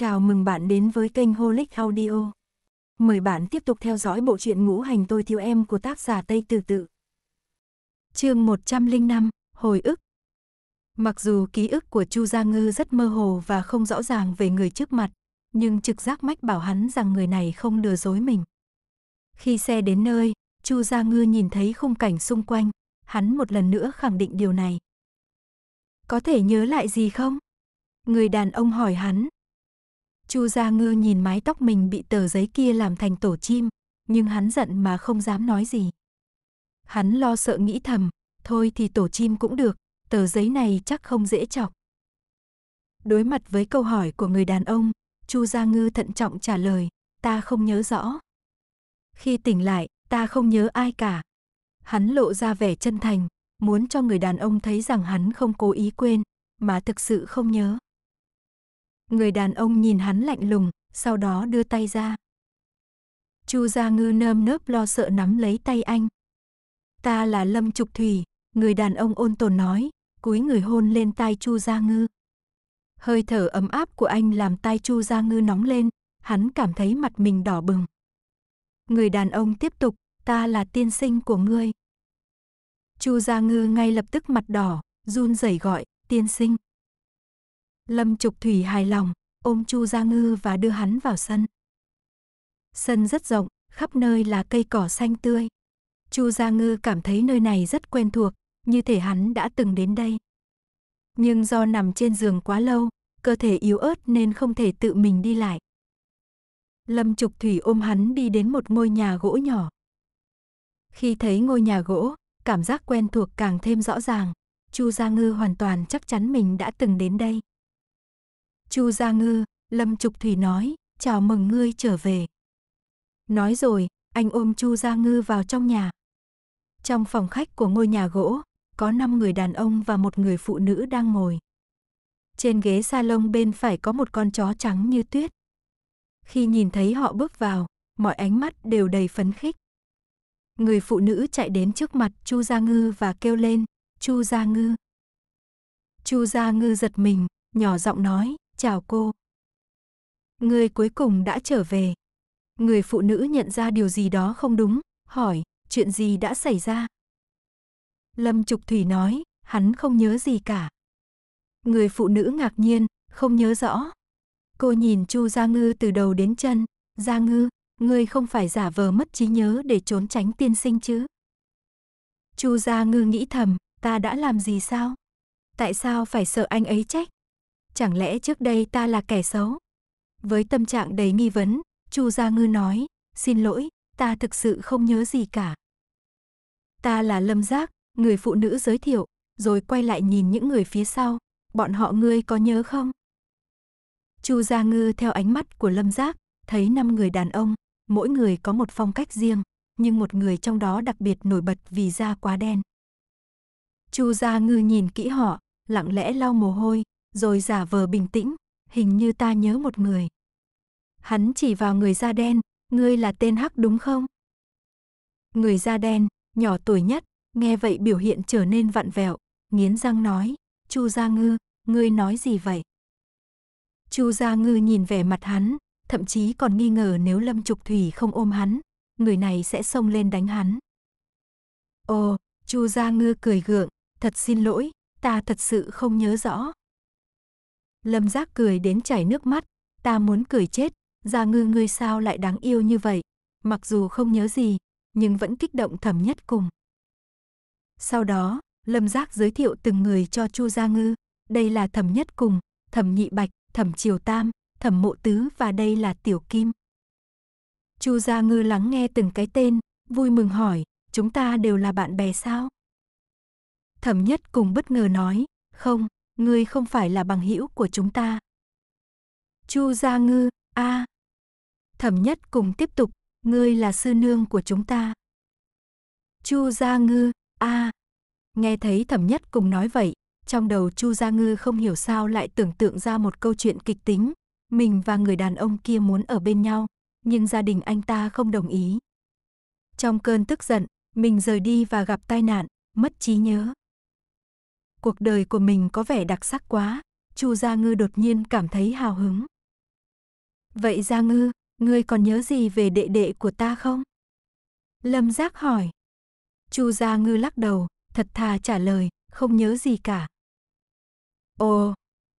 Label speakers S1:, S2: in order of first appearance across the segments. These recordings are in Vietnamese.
S1: Chào mừng bạn đến với kênh Holic Audio. Mời bạn tiếp tục theo dõi bộ truyện ngũ hành tôi thiếu em của tác giả Tây Tử Tự. chương 105, Hồi ức Mặc dù ký ức của Chu Gia Ngư rất mơ hồ và không rõ ràng về người trước mặt, nhưng trực giác mách bảo hắn rằng người này không lừa dối mình. Khi xe đến nơi, Chu Gia Ngư nhìn thấy khung cảnh xung quanh, hắn một lần nữa khẳng định điều này. Có thể nhớ lại gì không? Người đàn ông hỏi hắn, Chu Gia Ngư nhìn mái tóc mình bị tờ giấy kia làm thành tổ chim, nhưng hắn giận mà không dám nói gì. Hắn lo sợ nghĩ thầm, thôi thì tổ chim cũng được, tờ giấy này chắc không dễ chọc. Đối mặt với câu hỏi của người đàn ông, Chu Gia Ngư thận trọng trả lời, ta không nhớ rõ. Khi tỉnh lại, ta không nhớ ai cả. Hắn lộ ra vẻ chân thành, muốn cho người đàn ông thấy rằng hắn không cố ý quên, mà thực sự không nhớ. Người đàn ông nhìn hắn lạnh lùng, sau đó đưa tay ra. Chu Gia Ngư nơm nớp lo sợ nắm lấy tay anh. Ta là Lâm Trục Thủy, người đàn ông ôn tồn nói, cúi người hôn lên tai Chu Gia Ngư. Hơi thở ấm áp của anh làm tai Chu Gia Ngư nóng lên, hắn cảm thấy mặt mình đỏ bừng. Người đàn ông tiếp tục, ta là tiên sinh của ngươi. Chu Gia Ngư ngay lập tức mặt đỏ, run rẩy gọi, tiên sinh. Lâm Trục Thủy hài lòng, ôm Chu Gia Ngư và đưa hắn vào sân. Sân rất rộng, khắp nơi là cây cỏ xanh tươi. Chu Gia Ngư cảm thấy nơi này rất quen thuộc, như thể hắn đã từng đến đây. Nhưng do nằm trên giường quá lâu, cơ thể yếu ớt nên không thể tự mình đi lại. Lâm Trục Thủy ôm hắn đi đến một ngôi nhà gỗ nhỏ. Khi thấy ngôi nhà gỗ, cảm giác quen thuộc càng thêm rõ ràng, Chu Gia Ngư hoàn toàn chắc chắn mình đã từng đến đây. Chu Gia Ngư, Lâm Trục Thủy nói, chào mừng ngươi trở về. Nói rồi, anh ôm Chu Gia Ngư vào trong nhà. Trong phòng khách của ngôi nhà gỗ, có 5 người đàn ông và một người phụ nữ đang ngồi. Trên ghế salon bên phải có một con chó trắng như tuyết. Khi nhìn thấy họ bước vào, mọi ánh mắt đều đầy phấn khích. Người phụ nữ chạy đến trước mặt Chu Gia Ngư và kêu lên, "Chu Gia Ngư." Chu Gia Ngư giật mình, nhỏ giọng nói, chào cô. Người cuối cùng đã trở về. Người phụ nữ nhận ra điều gì đó không đúng, hỏi, chuyện gì đã xảy ra? Lâm Trục Thủy nói, hắn không nhớ gì cả. Người phụ nữ ngạc nhiên, không nhớ rõ. Cô nhìn Chu Gia Ngư từ đầu đến chân, Gia Ngư, ngươi không phải giả vờ mất trí nhớ để trốn tránh tiên sinh chứ? Chu Gia Ngư nghĩ thầm, ta đã làm gì sao? Tại sao phải sợ anh ấy trách? chẳng lẽ trước đây ta là kẻ xấu? Với tâm trạng đầy nghi vấn, Chu Gia Ngư nói, xin lỗi, ta thực sự không nhớ gì cả. Ta là Lâm Giác, người phụ nữ giới thiệu, rồi quay lại nhìn những người phía sau, bọn họ ngươi có nhớ không? Chu Gia Ngư theo ánh mắt của Lâm Giác, thấy năm người đàn ông, mỗi người có một phong cách riêng, nhưng một người trong đó đặc biệt nổi bật vì da quá đen. Chu Gia Ngư nhìn kỹ họ, lặng lẽ lau mồ hôi, rồi giả vờ bình tĩnh, hình như ta nhớ một người. Hắn chỉ vào người da đen, ngươi là tên Hắc đúng không? Người da đen, nhỏ tuổi nhất, nghe vậy biểu hiện trở nên vặn vẹo, nghiến răng nói, Chu Gia Ngư, ngươi nói gì vậy? Chu Gia Ngư nhìn vẻ mặt hắn, thậm chí còn nghi ngờ nếu Lâm Trục Thủy không ôm hắn, người này sẽ xông lên đánh hắn. Ồ, Chu Gia Ngư cười gượng, thật xin lỗi, ta thật sự không nhớ rõ, Lâm Giác cười đến chảy nước mắt, ta muốn cười chết, Gia Ngư ngươi sao lại đáng yêu như vậy? Mặc dù không nhớ gì, nhưng vẫn kích động thầm nhất cùng. Sau đó, Lâm Giác giới thiệu từng người cho Chu Gia Ngư, đây là thẩm nhất cùng, thẩm nhị bạch, thẩm triều tam, thẩm mộ tứ và đây là tiểu kim. Chu Gia Ngư lắng nghe từng cái tên, vui mừng hỏi, chúng ta đều là bạn bè sao? Thẩm nhất cùng bất ngờ nói, không, ngươi không phải là bằng hữu của chúng ta. Chu Gia Ngư, a. À. Thẩm Nhất cùng tiếp tục, ngươi là sư nương của chúng ta. Chu Gia Ngư, a. À. Nghe thấy Thẩm Nhất cùng nói vậy, trong đầu Chu Gia Ngư không hiểu sao lại tưởng tượng ra một câu chuyện kịch tính, mình và người đàn ông kia muốn ở bên nhau, nhưng gia đình anh ta không đồng ý. Trong cơn tức giận, mình rời đi và gặp tai nạn, mất trí nhớ cuộc đời của mình có vẻ đặc sắc quá, Chu Gia Ngư đột nhiên cảm thấy hào hứng. Vậy Gia Ngư, ngươi còn nhớ gì về đệ đệ của ta không? Lâm Giác hỏi. Chu Gia Ngư lắc đầu, thật thà trả lời, không nhớ gì cả. Ồ,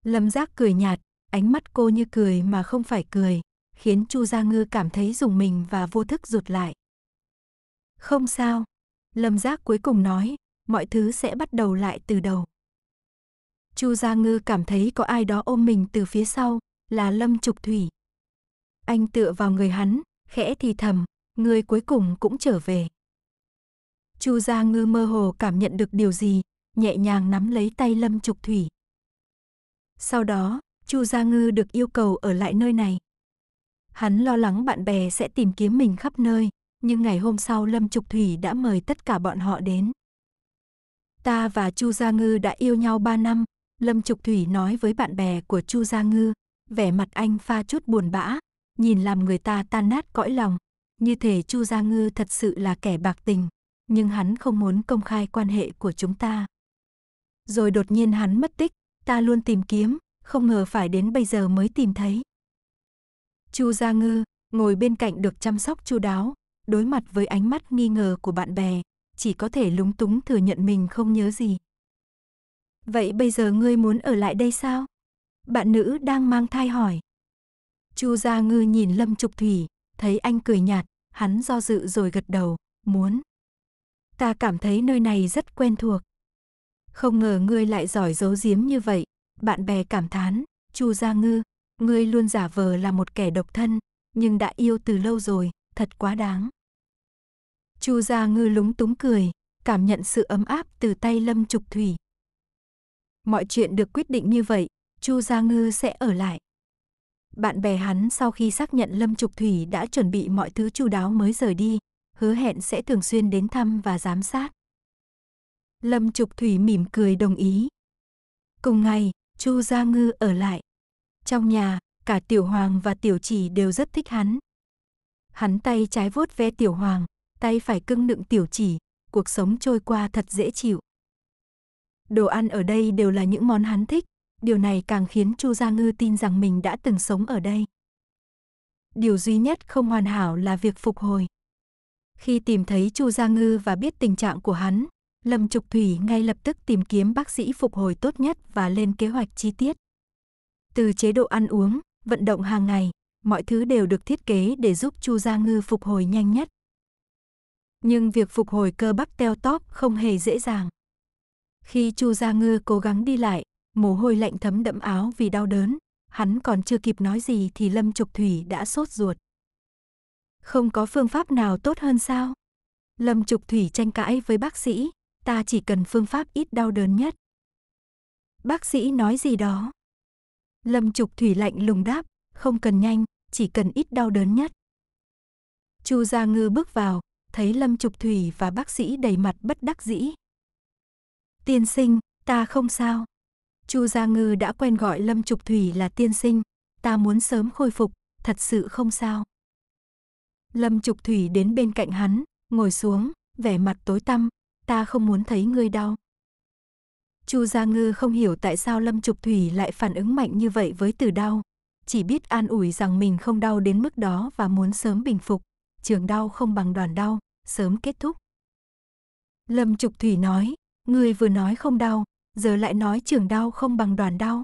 S1: Lâm Giác cười nhạt, ánh mắt cô như cười mà không phải cười, khiến Chu Gia Ngư cảm thấy dùng mình và vô thức rụt lại. Không sao, Lâm Giác cuối cùng nói, mọi thứ sẽ bắt đầu lại từ đầu. Chu Gia Ngư cảm thấy có ai đó ôm mình từ phía sau, là Lâm Trục Thủy. Anh tựa vào người hắn, khẽ thì thầm, người cuối cùng cũng trở về. Chu Gia Ngư mơ hồ cảm nhận được điều gì, nhẹ nhàng nắm lấy tay Lâm Trục Thủy. Sau đó, Chu Gia Ngư được yêu cầu ở lại nơi này. Hắn lo lắng bạn bè sẽ tìm kiếm mình khắp nơi, nhưng ngày hôm sau Lâm Trục Thủy đã mời tất cả bọn họ đến. Ta và Chu Gia Ngư đã yêu nhau 3 năm, Lâm Trục Thủy nói với bạn bè của Chu Gia Ngư, vẻ mặt anh pha chút buồn bã, nhìn làm người ta tan nát cõi lòng. Như thể Chu Gia Ngư thật sự là kẻ bạc tình, nhưng hắn không muốn công khai quan hệ của chúng ta. Rồi đột nhiên hắn mất tích, ta luôn tìm kiếm, không ngờ phải đến bây giờ mới tìm thấy. Chu Gia Ngư ngồi bên cạnh được chăm sóc chu đáo, đối mặt với ánh mắt nghi ngờ của bạn bè, chỉ có thể lúng túng thừa nhận mình không nhớ gì. Vậy bây giờ ngươi muốn ở lại đây sao? Bạn nữ đang mang thai hỏi. Chu Gia Ngư nhìn Lâm Trục Thủy, thấy anh cười nhạt, hắn do dự rồi gật đầu, muốn. Ta cảm thấy nơi này rất quen thuộc. Không ngờ ngươi lại giỏi giấu giếm như vậy, bạn bè cảm thán, Chu Gia Ngư, ngươi luôn giả vờ là một kẻ độc thân, nhưng đã yêu từ lâu rồi, thật quá đáng. Chu Gia Ngư lúng túng cười, cảm nhận sự ấm áp từ tay Lâm Trục Thủy. Mọi chuyện được quyết định như vậy, Chu Gia Ngư sẽ ở lại. Bạn bè hắn sau khi xác nhận Lâm Trục Thủy đã chuẩn bị mọi thứ chu đáo mới rời đi, hứa hẹn sẽ thường xuyên đến thăm và giám sát. Lâm Trục Thủy mỉm cười đồng ý. Cùng ngày, Chu Gia Ngư ở lại. Trong nhà, cả Tiểu Hoàng và Tiểu Chỉ đều rất thích hắn. Hắn tay trái vuốt ve Tiểu Hoàng, tay phải cưng nựng tiểu chỉ, cuộc sống trôi qua thật dễ chịu. Đồ ăn ở đây đều là những món hắn thích, điều này càng khiến Chu Gia Ngư tin rằng mình đã từng sống ở đây. Điều duy nhất không hoàn hảo là việc phục hồi. Khi tìm thấy Chu Gia Ngư và biết tình trạng của hắn, Lâm Trục Thủy ngay lập tức tìm kiếm bác sĩ phục hồi tốt nhất và lên kế hoạch chi tiết. Từ chế độ ăn uống, vận động hàng ngày, mọi thứ đều được thiết kế để giúp Chu Gia Ngư phục hồi nhanh nhất nhưng việc phục hồi cơ bắp teo tóp không hề dễ dàng. Khi Chu Gia Ngư cố gắng đi lại, mồ hôi lạnh thấm đẫm áo vì đau đớn, hắn còn chưa kịp nói gì thì Lâm Trục Thủy đã sốt ruột. Không có phương pháp nào tốt hơn sao? Lâm Trục Thủy tranh cãi với bác sĩ, ta chỉ cần phương pháp ít đau đớn nhất. Bác sĩ nói gì đó? Lâm Trục Thủy lạnh lùng đáp, không cần nhanh, chỉ cần ít đau đớn nhất. Chu Gia Ngư bước vào, thấy Lâm Trục Thủy và bác sĩ đầy mặt bất đắc dĩ. Tiên sinh, ta không sao. Chu Gia Ngư đã quen gọi Lâm Trục Thủy là tiên sinh, ta muốn sớm khôi phục, thật sự không sao. Lâm Trục Thủy đến bên cạnh hắn, ngồi xuống, vẻ mặt tối tăm, ta không muốn thấy ngươi đau. Chu Gia Ngư không hiểu tại sao Lâm Trục Thủy lại phản ứng mạnh như vậy với từ đau, chỉ biết an ủi rằng mình không đau đến mức đó và muốn sớm bình phục trường đau không bằng đoàn đau, sớm kết thúc. Lâm Trục Thủy nói, người vừa nói không đau, giờ lại nói trường đau không bằng đoàn đau.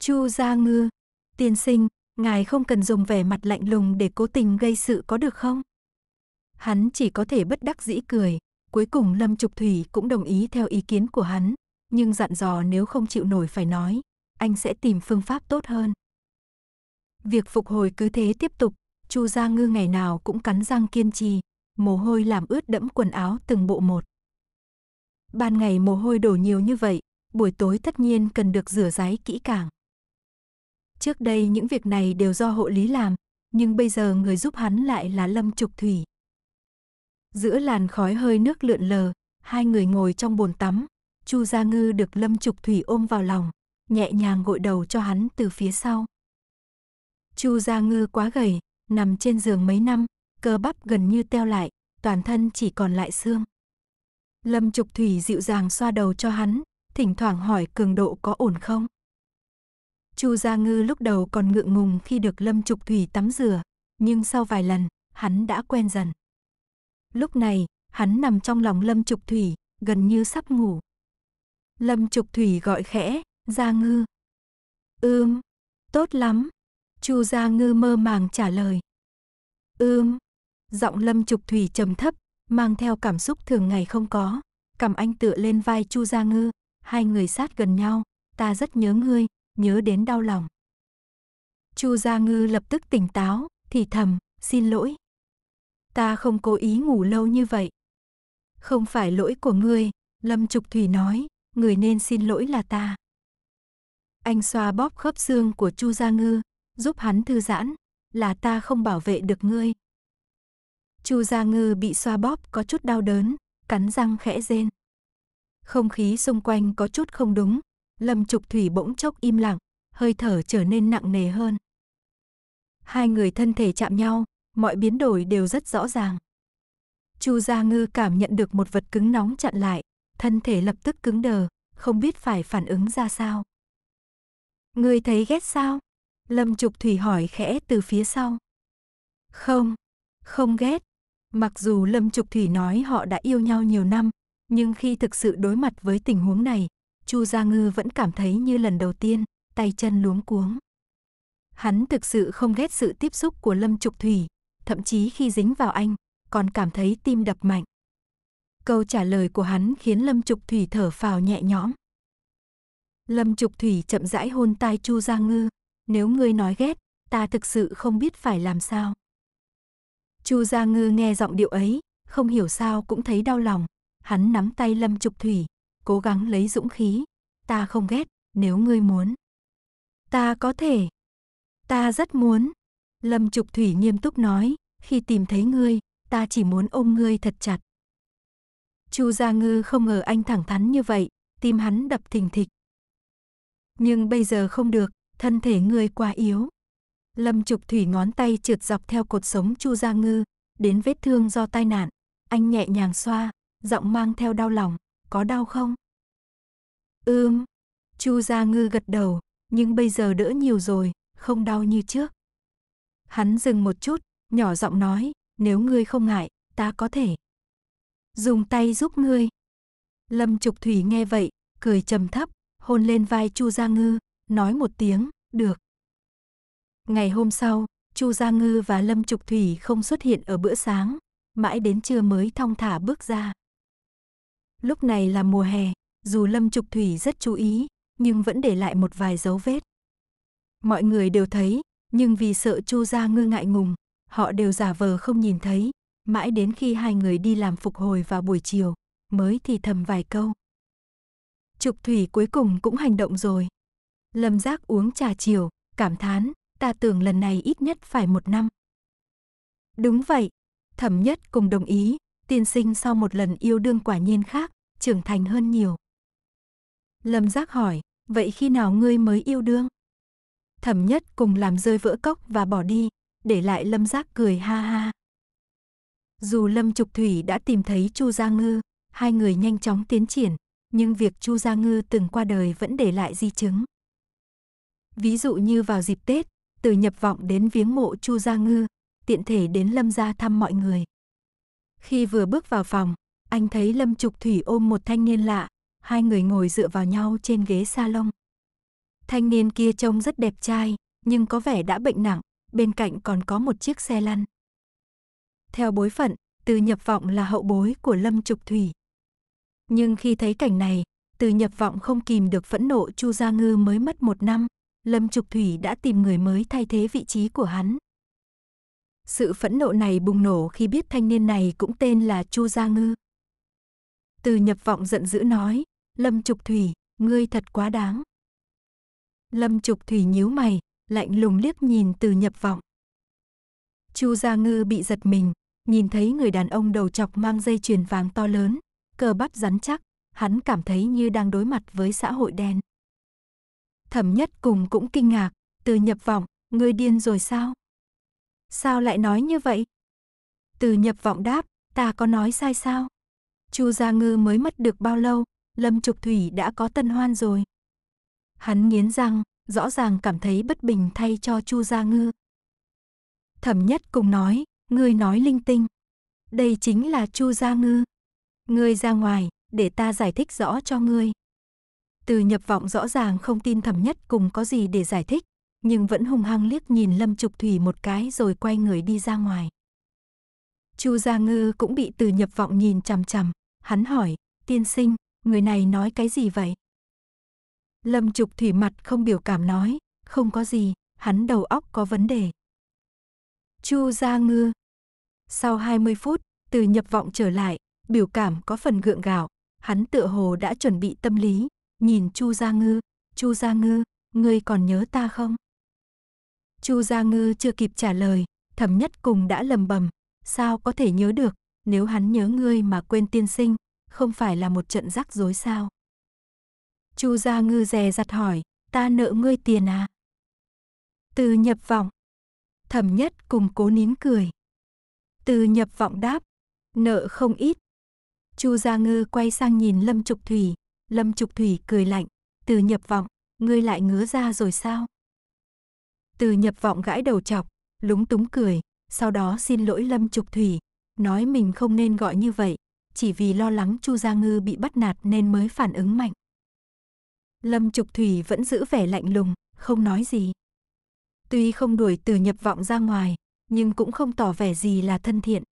S1: Chu Gia Ngư, tiên sinh, ngài không cần dùng vẻ mặt lạnh lùng để cố tình gây sự có được không? Hắn chỉ có thể bất đắc dĩ cười, cuối cùng Lâm Trục Thủy cũng đồng ý theo ý kiến của hắn, nhưng dặn dò nếu không chịu nổi phải nói, anh sẽ tìm phương pháp tốt hơn. Việc phục hồi cứ thế tiếp tục, Chu Gia Ngư ngày nào cũng cắn răng kiên trì, mồ hôi làm ướt đẫm quần áo từng bộ một. Ban ngày mồ hôi đổ nhiều như vậy, buổi tối tất nhiên cần được rửa ráy kỹ càng. Trước đây những việc này đều do hộ lý làm, nhưng bây giờ người giúp hắn lại là Lâm Trục Thủy. Giữa làn khói hơi nước lượn lờ, hai người ngồi trong bồn tắm, Chu Gia Ngư được Lâm Trục Thủy ôm vào lòng, nhẹ nhàng gội đầu cho hắn từ phía sau. Chu Gia Ngư quá gầy, Nằm trên giường mấy năm, cơ bắp gần như teo lại, toàn thân chỉ còn lại xương. Lâm Trục Thủy dịu dàng xoa đầu cho hắn, thỉnh thoảng hỏi cường độ có ổn không. Chu Gia Ngư lúc đầu còn ngượng ngùng khi được Lâm Trục Thủy tắm rửa, nhưng sau vài lần, hắn đã quen dần. Lúc này, hắn nằm trong lòng Lâm Trục Thủy, gần như sắp ngủ. Lâm Trục Thủy gọi khẽ, Gia Ngư. Ưm, tốt lắm, Chu Gia Ngư mơ màng trả lời. Ưm, giọng Lâm Trục Thủy trầm thấp, mang theo cảm xúc thường ngày không có. Cầm anh tựa lên vai Chu Gia Ngư, hai người sát gần nhau, ta rất nhớ ngươi, nhớ đến đau lòng. Chu Gia Ngư lập tức tỉnh táo, thì thầm, xin lỗi. Ta không cố ý ngủ lâu như vậy. Không phải lỗi của ngươi, Lâm Trục Thủy nói, người nên xin lỗi là ta. Anh xoa bóp khớp xương của Chu Gia Ngư, giúp hắn thư giãn, là ta không bảo vệ được ngươi. Chu Gia Ngư bị xoa bóp có chút đau đớn, cắn răng khẽ rên. Không khí xung quanh có chút không đúng, Lâm Trục Thủy bỗng chốc im lặng, hơi thở trở nên nặng nề hơn. Hai người thân thể chạm nhau, mọi biến đổi đều rất rõ ràng. Chu Gia Ngư cảm nhận được một vật cứng nóng chặn lại, thân thể lập tức cứng đờ, không biết phải phản ứng ra sao. Ngươi thấy ghét sao? Lâm Trục Thủy hỏi khẽ từ phía sau. Không, không ghét. Mặc dù Lâm Trục Thủy nói họ đã yêu nhau nhiều năm, nhưng khi thực sự đối mặt với tình huống này, Chu Gia Ngư vẫn cảm thấy như lần đầu tiên, tay chân luống cuống. Hắn thực sự không ghét sự tiếp xúc của Lâm Trục Thủy, thậm chí khi dính vào anh, còn cảm thấy tim đập mạnh. Câu trả lời của hắn khiến Lâm Trục Thủy thở phào nhẹ nhõm. Lâm Trục Thủy chậm rãi hôn tai Chu Gia Ngư, nếu ngươi nói ghét, ta thực sự không biết phải làm sao. Chu Gia Ngư nghe giọng điệu ấy, không hiểu sao cũng thấy đau lòng, hắn nắm tay Lâm Trục Thủy, cố gắng lấy dũng khí, ta không ghét, nếu ngươi muốn. Ta có thể. Ta rất muốn. Lâm Trục Thủy nghiêm túc nói, khi tìm thấy ngươi, ta chỉ muốn ôm ngươi thật chặt. Chu Gia Ngư không ngờ anh thẳng thắn như vậy, tim hắn đập thình thịch. Nhưng bây giờ không được, thân thể ngươi quá yếu. Lâm Trục Thủy ngón tay trượt dọc theo cột sống Chu Gia Ngư, đến vết thương do tai nạn, anh nhẹ nhàng xoa, giọng mang theo đau lòng, có đau không? Ưm, Chu Gia Ngư gật đầu, nhưng bây giờ đỡ nhiều rồi, không đau như trước. Hắn dừng một chút, nhỏ giọng nói, nếu ngươi không ngại, ta có thể dùng tay giúp ngươi. Lâm Trục Thủy nghe vậy, cười trầm thấp, hôn lên vai Chu Gia Ngư, nói một tiếng, được. Ngày hôm sau, Chu Gia Ngư và Lâm Trục Thủy không xuất hiện ở bữa sáng, mãi đến trưa mới thong thả bước ra. Lúc này là mùa hè, dù Lâm Trục Thủy rất chú ý, nhưng vẫn để lại một vài dấu vết. Mọi người đều thấy, nhưng vì sợ Chu Gia Ngư ngại ngùng, họ đều giả vờ không nhìn thấy, mãi đến khi hai người đi làm phục hồi vào buổi chiều, mới thì thầm vài câu. Trục Thủy cuối cùng cũng hành động rồi, Lâm Giác uống trà chiều, cảm thán, ta tưởng lần này ít nhất phải một năm. Đúng vậy, thẩm nhất cùng đồng ý, tiên sinh sau một lần yêu đương quả nhiên khác, trưởng thành hơn nhiều. Lâm Giác hỏi, vậy khi nào ngươi mới yêu đương? Thẩm nhất cùng làm rơi vỡ cốc và bỏ đi, để lại Lâm Giác cười ha ha. Dù Lâm Trục Thủy đã tìm thấy Chu Gia Ngư, hai người nhanh chóng tiến triển, nhưng việc Chu Gia Ngư từng qua đời vẫn để lại di chứng. Ví dụ như vào dịp Tết, từ nhập vọng đến viếng mộ Chu Gia Ngư, tiện thể đến Lâm gia thăm mọi người. Khi vừa bước vào phòng, anh thấy Lâm Trục Thủy ôm một thanh niên lạ, hai người ngồi dựa vào nhau trên ghế salon. Thanh niên kia trông rất đẹp trai, nhưng có vẻ đã bệnh nặng, bên cạnh còn có một chiếc xe lăn. Theo bối phận, từ nhập vọng là hậu bối của Lâm Trục Thủy. Nhưng khi thấy cảnh này, từ nhập vọng không kìm được phẫn nộ Chu Gia Ngư mới mất một năm, Lâm Trục Thủy đã tìm người mới thay thế vị trí của hắn. Sự phẫn nộ này bùng nổ khi biết thanh niên này cũng tên là Chu Gia Ngư. Từ nhập vọng giận dữ nói, Lâm Trục Thủy, ngươi thật quá đáng. Lâm Trục Thủy nhíu mày, lạnh lùng liếc nhìn từ nhập vọng. Chu Gia Ngư bị giật mình, nhìn thấy người đàn ông đầu chọc mang dây chuyền vàng to lớn, cờ bắp rắn chắc, hắn cảm thấy như đang đối mặt với xã hội đen. Thẩm nhất cùng cũng kinh ngạc, từ nhập vọng, ngươi điên rồi sao? Sao lại nói như vậy? Từ nhập vọng đáp, ta có nói sai sao? Chu Gia Ngư mới mất được bao lâu, Lâm Trục Thủy đã có tân hoan rồi. Hắn nghiến răng, rõ ràng cảm thấy bất bình thay cho Chu Gia Ngư. Thẩm nhất cùng nói, ngươi nói linh tinh. Đây chính là Chu Gia Ngư. Ngươi ra ngoài, để ta giải thích rõ cho ngươi. Từ nhập vọng rõ ràng không tin thầm nhất cùng có gì để giải thích, nhưng vẫn hung hăng liếc nhìn Lâm Trục Thủy một cái rồi quay người đi ra ngoài. Chu Gia Ngư cũng bị từ nhập vọng nhìn chằm chằm, hắn hỏi, tiên sinh, người này nói cái gì vậy? Lâm Trục Thủy mặt không biểu cảm nói, không có gì, hắn đầu óc có vấn đề. Chu Gia Ngư Sau 20 phút, từ nhập vọng trở lại, biểu cảm có phần gượng gạo, hắn tựa hồ đã chuẩn bị tâm lý, nhìn Chu Gia Ngư, "Chu Gia Ngư, ngươi còn nhớ ta không?" Chu Gia Ngư chưa kịp trả lời, Thẩm Nhất Cùng đã lầm bầm, "Sao có thể nhớ được, nếu hắn nhớ ngươi mà quên tiên sinh, không phải là một trận rắc rối sao?" Chu Gia Ngư dè dặt hỏi, "Ta nợ ngươi tiền à?" Từ nhập vọng. Thẩm Nhất Cùng cố nín cười. Từ nhập vọng đáp, "Nợ không ít." Chu Gia Ngư quay sang nhìn Lâm Trục Thủy, Lâm Trục Thủy cười lạnh, từ nhập vọng, ngươi lại ngứa ra rồi sao? Từ nhập vọng gãi đầu chọc, lúng túng cười, sau đó xin lỗi Lâm Trục Thủy, nói mình không nên gọi như vậy, chỉ vì lo lắng Chu Gia Ngư bị bắt nạt nên mới phản ứng mạnh. Lâm Trục Thủy vẫn giữ vẻ lạnh lùng, không nói gì. Tuy không đuổi từ nhập vọng ra ngoài, nhưng cũng không tỏ vẻ gì là thân thiện.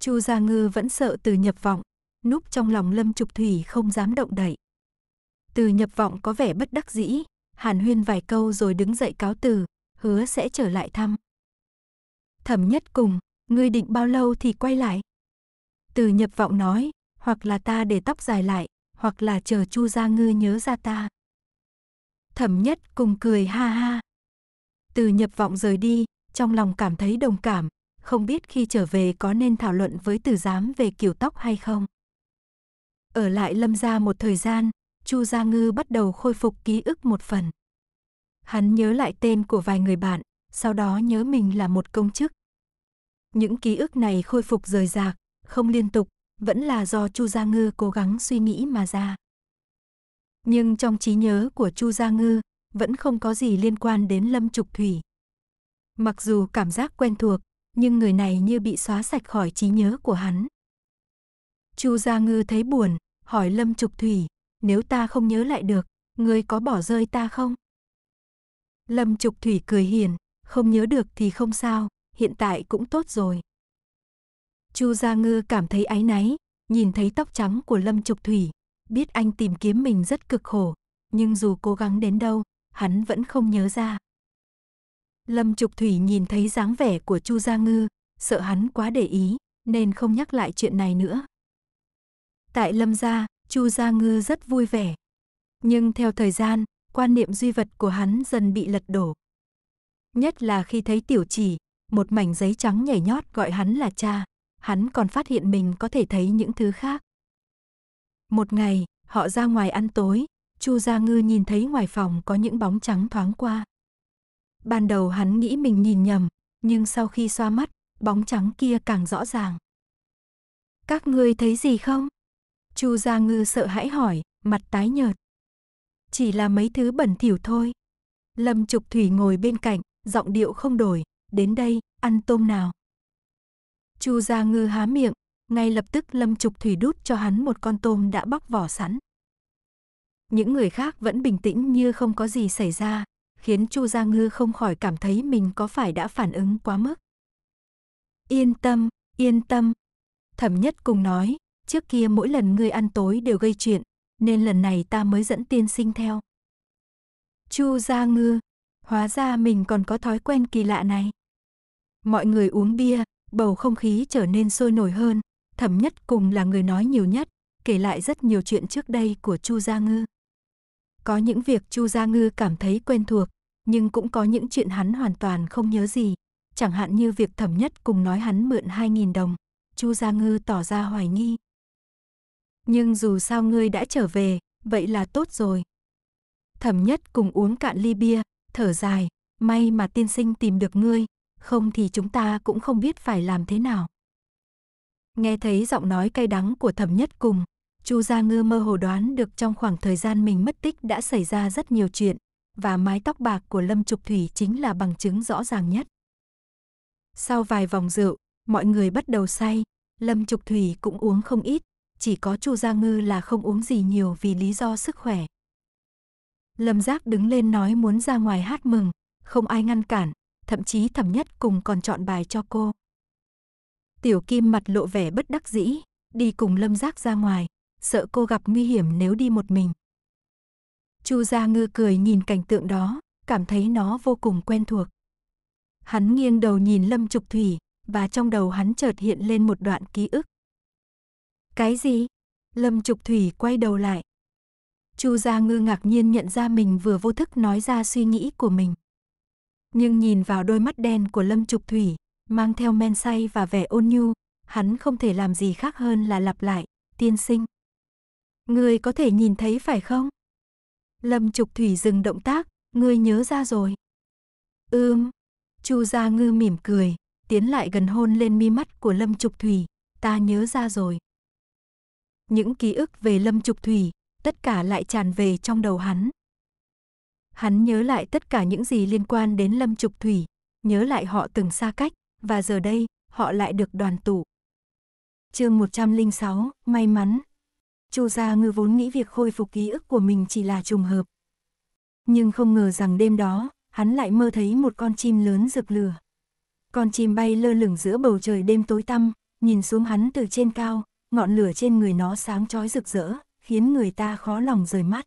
S1: Chu Gia Ngư vẫn sợ từ nhập vọng, núp trong lòng Lâm Trục Thủy không dám động đậy. Từ nhập vọng có vẻ bất đắc dĩ, hàn huyên vài câu rồi đứng dậy cáo từ, hứa sẽ trở lại thăm. Thẩm nhất cùng, ngươi định bao lâu thì quay lại? Từ nhập vọng nói, hoặc là ta để tóc dài lại, hoặc là chờ chu gia ngư nhớ ra ta. Thẩm nhất cùng cười ha ha. Từ nhập vọng rời đi, trong lòng cảm thấy đồng cảm, không biết khi trở về có nên thảo luận với từ giám về kiểu tóc hay không. Ở lại Lâm gia một thời gian, Chu Gia Ngư bắt đầu khôi phục ký ức một phần. Hắn nhớ lại tên của vài người bạn, sau đó nhớ mình là một công chức. Những ký ức này khôi phục rời rạc, không liên tục, vẫn là do Chu Gia Ngư cố gắng suy nghĩ mà ra. Nhưng trong trí nhớ của Chu Gia Ngư vẫn không có gì liên quan đến Lâm Trục Thủy. Mặc dù cảm giác quen thuộc, nhưng người này như bị xóa sạch khỏi trí nhớ của hắn. Chu Gia Ngư thấy buồn, hỏi Lâm Trục Thủy, nếu ta không nhớ lại được, ngươi có bỏ rơi ta không? Lâm Trục Thủy cười hiền, không nhớ được thì không sao, hiện tại cũng tốt rồi. Chu Gia Ngư cảm thấy áy náy, nhìn thấy tóc trắng của Lâm Trục Thủy, biết anh tìm kiếm mình rất cực khổ, nhưng dù cố gắng đến đâu, hắn vẫn không nhớ ra. Lâm Trục Thủy nhìn thấy dáng vẻ của Chu Gia Ngư, sợ hắn quá để ý, nên không nhắc lại chuyện này nữa. Tại Lâm gia, Chu Gia Ngư rất vui vẻ. Nhưng theo thời gian, quan niệm duy vật của hắn dần bị lật đổ. Nhất là khi thấy tiểu chỉ, một mảnh giấy trắng nhảy nhót gọi hắn là cha, hắn còn phát hiện mình có thể thấy những thứ khác. Một ngày, họ ra ngoài ăn tối, Chu Gia Ngư nhìn thấy ngoài phòng có những bóng trắng thoáng qua. Ban đầu hắn nghĩ mình nhìn nhầm, nhưng sau khi xoa mắt, bóng trắng kia càng rõ ràng. Các ngươi thấy gì không? Chu Gia Ngư sợ hãi hỏi, mặt tái nhợt. Chỉ là mấy thứ bẩn thỉu thôi. Lâm Trục Thủy ngồi bên cạnh, giọng điệu không đổi, đến đây, ăn tôm nào. Chu Gia Ngư há miệng, ngay lập tức Lâm Trục Thủy đút cho hắn một con tôm đã bóc vỏ sẵn. Những người khác vẫn bình tĩnh như không có gì xảy ra, khiến Chu Gia Ngư không khỏi cảm thấy mình có phải đã phản ứng quá mức. Yên tâm, yên tâm. Thẩm nhất cùng nói, trước kia mỗi lần ngươi ăn tối đều gây chuyện, nên lần này ta mới dẫn tiên sinh theo. Chu Gia Ngư, hóa ra mình còn có thói quen kỳ lạ này. Mọi người uống bia, bầu không khí trở nên sôi nổi hơn, thẩm nhất cùng là người nói nhiều nhất, kể lại rất nhiều chuyện trước đây của Chu Gia Ngư. Có những việc Chu Gia Ngư cảm thấy quen thuộc, nhưng cũng có những chuyện hắn hoàn toàn không nhớ gì, chẳng hạn như việc thẩm nhất cùng nói hắn mượn 2.000 đồng. Chu Gia Ngư tỏ ra hoài nghi, nhưng dù sao ngươi đã trở về, vậy là tốt rồi. Thẩm nhất cùng uống cạn ly bia, thở dài, may mà tiên sinh tìm được ngươi, không thì chúng ta cũng không biết phải làm thế nào. Nghe thấy giọng nói cay đắng của thẩm nhất cùng, Chu Gia Ngư mơ hồ đoán được trong khoảng thời gian mình mất tích đã xảy ra rất nhiều chuyện, và mái tóc bạc của Lâm Trục Thủy chính là bằng chứng rõ ràng nhất. Sau vài vòng rượu, mọi người bắt đầu say, Lâm Trục Thủy cũng uống không ít, chỉ có Chu Gia Ngư là không uống gì nhiều vì lý do sức khỏe. Lâm Giác đứng lên nói muốn ra ngoài hát mừng, không ai ngăn cản, thậm chí thẩm nhất cùng còn chọn bài cho cô. Tiểu Kim mặt lộ vẻ bất đắc dĩ, đi cùng Lâm Giác ra ngoài, sợ cô gặp nguy hiểm nếu đi một mình. Chu Gia Ngư cười nhìn cảnh tượng đó, cảm thấy nó vô cùng quen thuộc. Hắn nghiêng đầu nhìn Lâm Trục Thủy, và trong đầu hắn chợt hiện lên một đoạn ký ức. Cái gì? Lâm Trục Thủy quay đầu lại. Chu Gia Ngư ngạc nhiên nhận ra mình vừa vô thức nói ra suy nghĩ của mình. Nhưng nhìn vào đôi mắt đen của Lâm Trục Thủy, mang theo men say và vẻ ôn nhu, hắn không thể làm gì khác hơn là lặp lại, tiên sinh. người có thể nhìn thấy phải không? Lâm Trục Thủy dừng động tác, ngươi nhớ ra rồi. Ưm, Chu Gia Ngư mỉm cười, tiến lại gần hôn lên mi mắt của Lâm Trục Thủy, ta nhớ ra rồi những ký ức về Lâm Trục Thủy, tất cả lại tràn về trong đầu hắn. Hắn nhớ lại tất cả những gì liên quan đến Lâm Trục Thủy, nhớ lại họ từng xa cách, và giờ đây, họ lại được đoàn tụ. Chương 106, may mắn. Chu Gia Ngư vốn nghĩ việc khôi phục ký ức của mình chỉ là trùng hợp. Nhưng không ngờ rằng đêm đó, hắn lại mơ thấy một con chim lớn rực lửa. Con chim bay lơ lửng giữa bầu trời đêm tối tăm, nhìn xuống hắn từ trên cao, ngọn lửa trên người nó sáng chói rực rỡ, khiến người ta khó lòng rời mắt.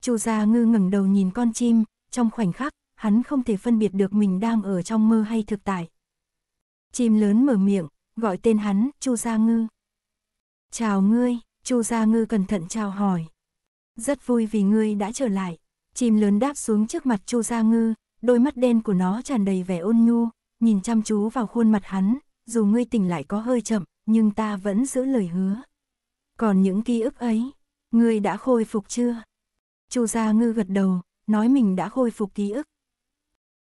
S1: Chu Gia Ngư ngẩng đầu nhìn con chim, trong khoảnh khắc, hắn không thể phân biệt được mình đang ở trong mơ hay thực tại. Chim lớn mở miệng, gọi tên hắn, Chu Gia Ngư. Chào ngươi, Chu Gia Ngư cẩn thận chào hỏi. Rất vui vì ngươi đã trở lại. Chim lớn đáp xuống trước mặt Chu Gia Ngư, đôi mắt đen của nó tràn đầy vẻ ôn nhu, nhìn chăm chú vào khuôn mặt hắn, dù ngươi tỉnh lại có hơi chậm, nhưng ta vẫn giữ lời hứa. Còn những ký ức ấy, ngươi đã khôi phục chưa? Chu Gia Ngư gật đầu, nói mình đã khôi phục ký ức.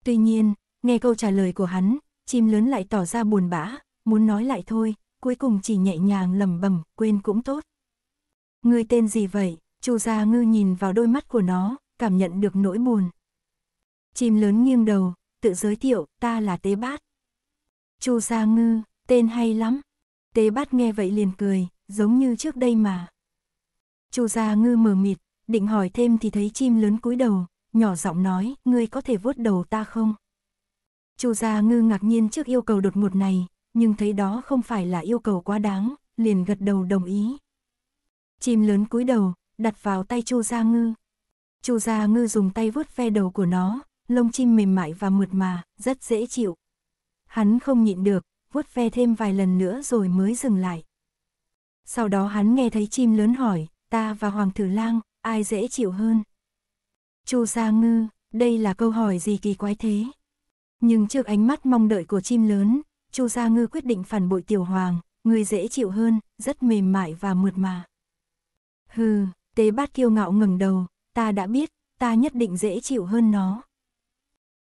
S1: Tuy nhiên, nghe câu trả lời của hắn, chim lớn lại tỏ ra buồn bã, muốn nói lại thôi, cuối cùng chỉ nhẹ nhàng lẩm bẩm, quên cũng tốt. Ngươi tên gì vậy? Chu Gia Ngư nhìn vào đôi mắt của nó, cảm nhận được nỗi buồn. Chim lớn nghiêng đầu, tự giới thiệu, ta là Tế Bát. Chu Gia Ngư, tên hay lắm, Tế bát nghe vậy liền cười, giống như trước đây mà. Chu Gia Ngư mờ mịt, định hỏi thêm thì thấy chim lớn cúi đầu, nhỏ giọng nói, ngươi có thể vuốt đầu ta không? Chu Gia Ngư ngạc nhiên trước yêu cầu đột ngột này, nhưng thấy đó không phải là yêu cầu quá đáng, liền gật đầu đồng ý. Chim lớn cúi đầu, đặt vào tay Chu Gia Ngư. Chu Gia Ngư dùng tay vuốt ve đầu của nó, lông chim mềm mại và mượt mà, rất dễ chịu. Hắn không nhịn được, vuốt ve thêm vài lần nữa rồi mới dừng lại. Sau đó hắn nghe thấy chim lớn hỏi, ta và Hoàng Thử Lang, ai dễ chịu hơn? Chu Sa Ngư, đây là câu hỏi gì kỳ quái thế? Nhưng trước ánh mắt mong đợi của chim lớn, Chu Sa Ngư quyết định phản bội Tiểu Hoàng, người dễ chịu hơn, rất mềm mại và mượt mà. Hừ, tế bát kiêu ngạo ngẩng đầu, ta đã biết, ta nhất định dễ chịu hơn nó.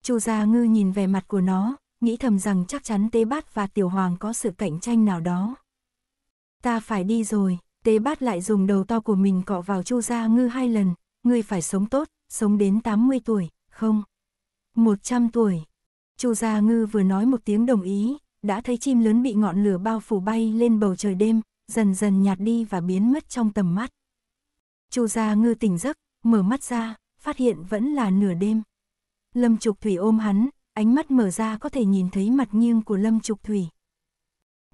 S1: Chu Gia Ngư nhìn vẻ mặt của nó, nghĩ thầm rằng chắc chắn Tế Bát và Tiểu Hoàng có sự cạnh tranh nào đó. Ta phải đi rồi, Tế Bát lại dùng đầu to của mình cọ vào Chu Gia Ngư hai lần, ngươi phải sống tốt, sống đến 80 tuổi, không? 100 tuổi. Chu Gia Ngư vừa nói một tiếng đồng ý, đã thấy chim lớn bị ngọn lửa bao phủ bay lên bầu trời đêm, dần dần nhạt đi và biến mất trong tầm mắt. Chu Gia Ngư tỉnh giấc, mở mắt ra, phát hiện vẫn là nửa đêm. Lâm Trục Thủy ôm hắn, ánh mắt mở ra có thể nhìn thấy mặt nghiêng của Lâm Trục Thủy.